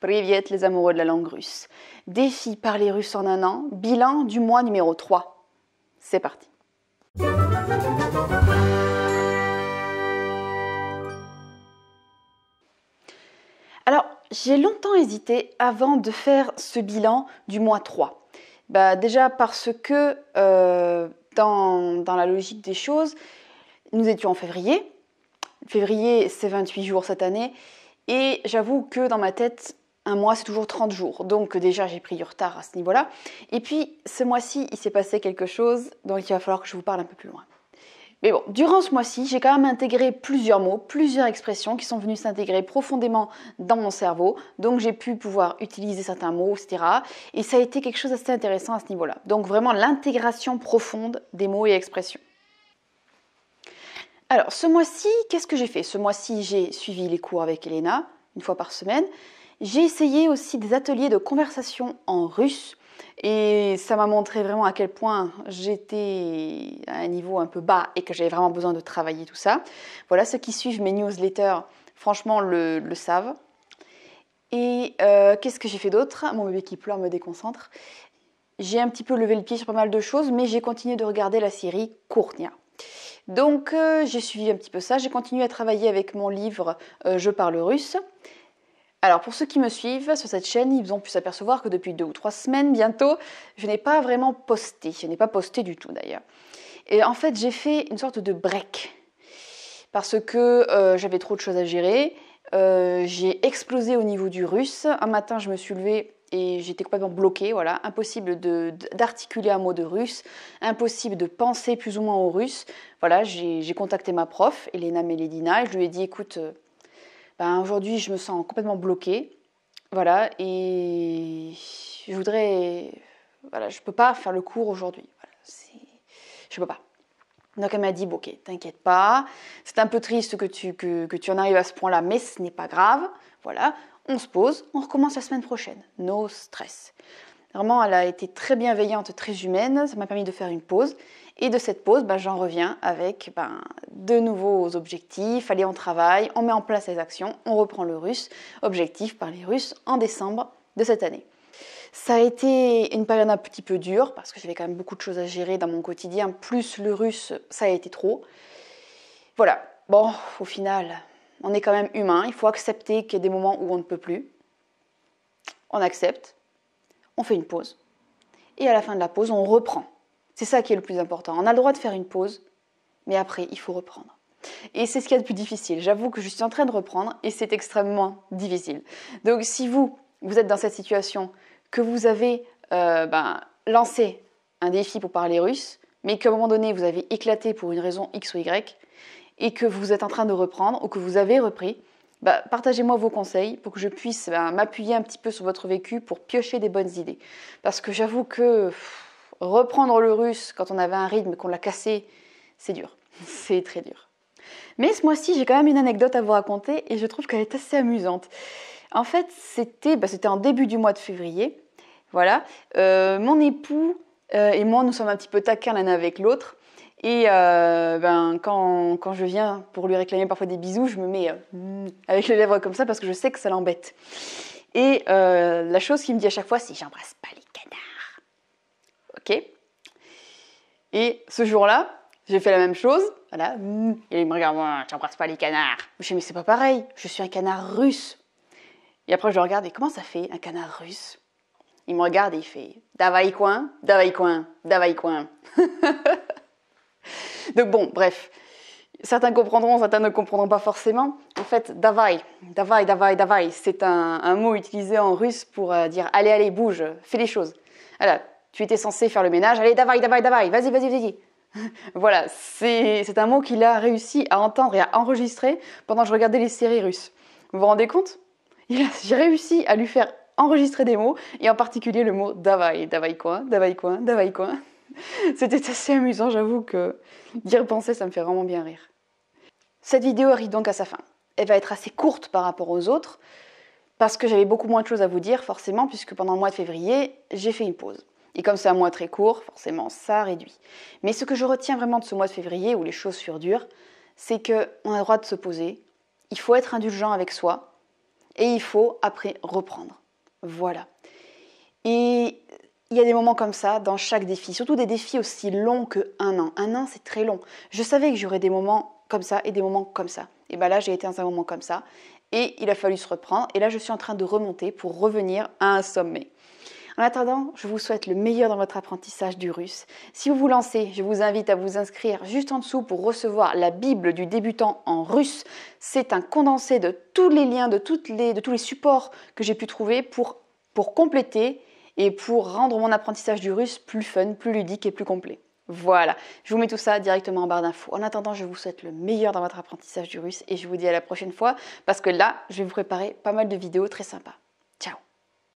Priviet les amoureux de la langue russe. Défi par les Russes en un an, bilan du mois numéro 3. C'est parti. Alors, j'ai longtemps hésité avant de faire ce bilan du mois 3. Bah, déjà parce que euh, dans, dans la logique des choses, nous étions en février. Février, c'est 28 jours cette année. Et j'avoue que dans ma tête, un mois, c'est toujours 30 jours. Donc euh, déjà, j'ai pris du retard à ce niveau-là. Et puis, ce mois-ci, il s'est passé quelque chose, donc il va falloir que je vous parle un peu plus loin. Mais bon, durant ce mois-ci, j'ai quand même intégré plusieurs mots, plusieurs expressions qui sont venues s'intégrer profondément dans mon cerveau. Donc j'ai pu pouvoir utiliser certains mots, etc. Et ça a été quelque chose d'assez intéressant à ce niveau-là. Donc vraiment l'intégration profonde des mots et expressions. Alors ce mois-ci, qu'est-ce que j'ai fait Ce mois-ci, j'ai suivi les cours avec Elena une fois par semaine. J'ai essayé aussi des ateliers de conversation en russe et ça m'a montré vraiment à quel point j'étais à un niveau un peu bas et que j'avais vraiment besoin de travailler tout ça. Voilà, ceux qui suivent mes newsletters, franchement, le, savent. Et euh, qu'est-ce que j'ai fait d'autre Mon bébé qui pleure me déconcentre. J'ai un petit peu levé le pied sur pas mal de choses, mais j'ai continué de regarder la série Kournia. Donc euh, j'ai suivi un petit peu ça, j'ai continué à travailler avec mon livre euh, Je parle russe alors pour ceux qui me suivent sur cette chaîne, ils ont pu s'apercevoir que depuis deux ou trois semaines bientôt, je n'ai pas vraiment posté. Je n'ai pas posté du tout d'ailleurs. Et en fait, j'ai fait une sorte de break parce que euh, j'avais trop de choses à gérer. Euh, j'ai explosé au niveau du russe. Un matin, je me suis levée et j'étais complètement bloquée, voilà, impossible d'articuler un mot de russe, impossible de penser plus ou moins au russe. Voilà, j'ai contacté ma prof, Elena Meledina, et je lui ai dit, écoute, euh, ben, aujourd'hui je me sens complètement bloquée. Voilà, et je voudrais. Voilà, je peux pas faire le cours aujourd'hui. Voilà, je peux pas. Donc elle m'a dit, ok, t'inquiète pas, c'est un peu triste que tu, que, que tu en arrives à ce point-là, mais ce n'est pas grave. Voilà, on se pose, on recommence la semaine prochaine. No stress. Vraiment, elle a été très bienveillante, très humaine. Ça m'a permis de faire une pause. Et de cette pause, bah, j'en reviens avec bah, de nouveaux objectifs. Allez, on travaille, on met en place les actions, on reprend le russe. Objectif par les Russes en décembre de cette année. Ça a été une période un petit peu dure parce que j'avais quand même beaucoup de choses à gérer dans mon quotidien, plus le russe, ça a été trop. Voilà, bon, au final, on est quand même humain, il faut accepter qu'il y ait des moments où on ne peut plus. On accepte, on fait une pause. Et à la fin de la pause, on reprend. C'est ça qui est le plus important. On a le droit de faire une pause, mais après, il faut reprendre. Et c'est ce qui est le plus difficile. J'avoue que je suis en train de reprendre et c'est extrêmement difficile. Donc si vous, vous êtes dans cette situation, que vous avez euh, ben, lancé un défi pour parler russe, mais qu'à un moment donné, vous avez éclaté pour une raison X ou Y, et que vous êtes en train de reprendre, ou que vous avez repris, bah, partagez-moi vos conseils pour que je puisse bah, m'appuyer un petit peu sur votre vécu pour piocher des bonnes idées. Parce que j'avoue que reprendre le russe quand on avait un rythme qu'on l'a cassé, c'est dur. C'est très dur. Mais ce mois-ci, j'ai quand même une anecdote à vous raconter et je trouve qu'elle est assez amusante. En fait, c'était bah, en début du mois de février. Voilà, euh, mon époux euh, et moi, nous sommes un petit peu taquins l'un avec l'autre. Et euh, ben, quand, quand, je viens pour lui réclamer parfois des bisous, je me mets euh, avec les lèvres comme ça parce que je sais que ça l'embête. Et la chose qu'il me dit à chaque fois, c'est j'embrasse pas les canards. Ok Et ce jour-là, j'ai fait la même chose. Voilà. Et il me regarde, ah, j'embrasse pas les canards. Je dis, mais c'est pas pareil, je suis un canard russe. Et après, je le regarde, et comment ça fait un canard russe il me regarde et il fait davaï coin, davaï coin, davaï coin. Donc bon, bref. Certains comprendront, certains ne comprendront pas forcément. En fait, davaï, davaï, davaï », c'est un, mot utilisé en russe pour euh, dire allez, allez, bouge, fais les choses. Voilà, tu étais censé faire le ménage, allez, davaï, davaï, davaï, vas-y, vas-y, vas-y. voilà, c'est un mot qu'il a réussi à entendre et à enregistrer pendant que je regardais les séries russes. Vous vous rendez compte J'ai réussi à lui faire enregistrer des mots, et en particulier le mot davai, davai quoi, davai quoi, davai quoi. C'était assez amusant, j'avoue que d'y repenser, ça me fait vraiment bien rire. Cette vidéo arrive donc à sa fin. Elle va être assez courte par rapport aux autres, parce que j'avais beaucoup moins de choses à vous dire, forcément, puisque pendant le mois de février, j'ai fait une pause. Et comme c'est un mois très court, forcément, ça réduit. Mais ce que je retiens vraiment de ce mois de février, où les choses furent dures, c'est qu'on a le droit de se poser, il faut être indulgent avec soi, et il faut après reprendre. Voilà. Et il y a des moments comme ça dans chaque défi, surtout des défis aussi longs que un an. Un an, c'est très long. Je savais que j'aurais des moments comme ça et des moments comme ça. Et bien là, j'ai été dans un moment comme ça et il a fallu se reprendre. Et là, je suis en train de remonter pour revenir à un sommet. En attendant, je vous souhaite le meilleur dans votre apprentissage du russe. Si vous vous lancez, je vous invite à vous inscrire juste en dessous pour recevoir la Bible du débutant en russe. C'est un condensé de tous les liens, de, toutes les, de tous les supports que j'ai pu trouver pour, pour compléter et pour rendre mon apprentissage du russe plus fun, plus ludique et plus complet. Voilà, je vous mets tout ça directement en barre d'infos. En attendant, je vous souhaite le meilleur dans votre apprentissage du russe et je vous dis à la prochaine fois parce que là, je vais vous préparer pas mal de vidéos très sympas. Ciao